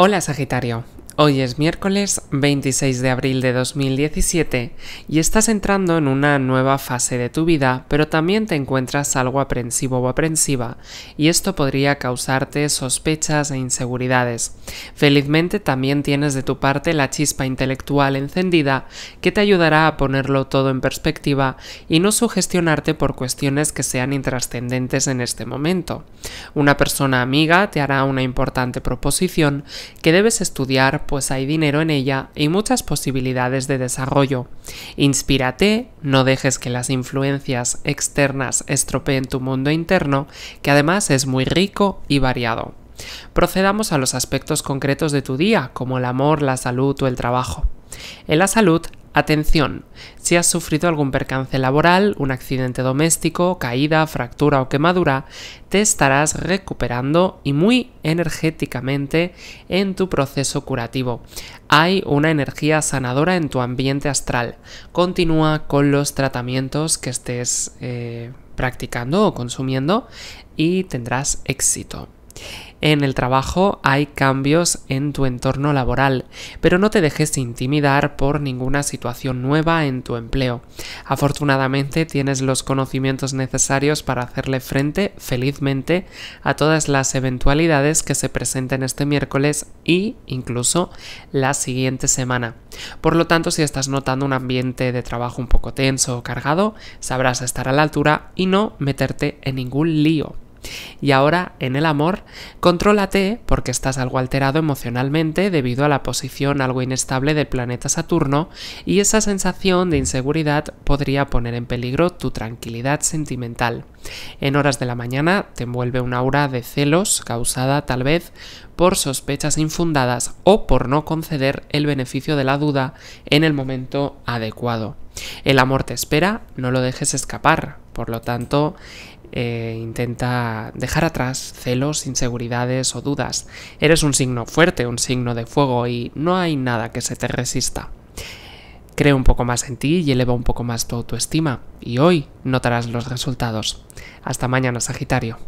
Hola Sagitario, Hoy es miércoles 26 de abril de 2017 y estás entrando en una nueva fase de tu vida, pero también te encuentras algo aprensivo o aprensiva y esto podría causarte sospechas e inseguridades. Felizmente también tienes de tu parte la chispa intelectual encendida que te ayudará a ponerlo todo en perspectiva y no sugestionarte por cuestiones que sean intrascendentes en este momento. Una persona amiga te hará una importante proposición que debes estudiar pues hay dinero en ella y muchas posibilidades de desarrollo. Inspírate, no dejes que las influencias externas estropeen tu mundo interno, que además es muy rico y variado. Procedamos a los aspectos concretos de tu día, como el amor, la salud o el trabajo. En la salud, Atención, si has sufrido algún percance laboral, un accidente doméstico, caída, fractura o quemadura, te estarás recuperando y muy energéticamente en tu proceso curativo. Hay una energía sanadora en tu ambiente astral. Continúa con los tratamientos que estés eh, practicando o consumiendo y tendrás éxito. En el trabajo hay cambios en tu entorno laboral, pero no te dejes intimidar por ninguna situación nueva en tu empleo. Afortunadamente tienes los conocimientos necesarios para hacerle frente felizmente a todas las eventualidades que se presenten este miércoles y incluso la siguiente semana. Por lo tanto, si estás notando un ambiente de trabajo un poco tenso o cargado, sabrás estar a la altura y no meterte en ningún lío. Y ahora, en el amor, contrólate porque estás algo alterado emocionalmente debido a la posición algo inestable del planeta Saturno y esa sensación de inseguridad podría poner en peligro tu tranquilidad sentimental. En horas de la mañana te envuelve una aura de celos causada tal vez por sospechas infundadas o por no conceder el beneficio de la duda en el momento adecuado. El amor te espera, no lo dejes escapar. Por lo tanto, eh, intenta dejar atrás celos, inseguridades o dudas. Eres un signo fuerte, un signo de fuego y no hay nada que se te resista. Cree un poco más en ti y eleva un poco más tu autoestima, y hoy notarás los resultados. Hasta mañana, Sagitario.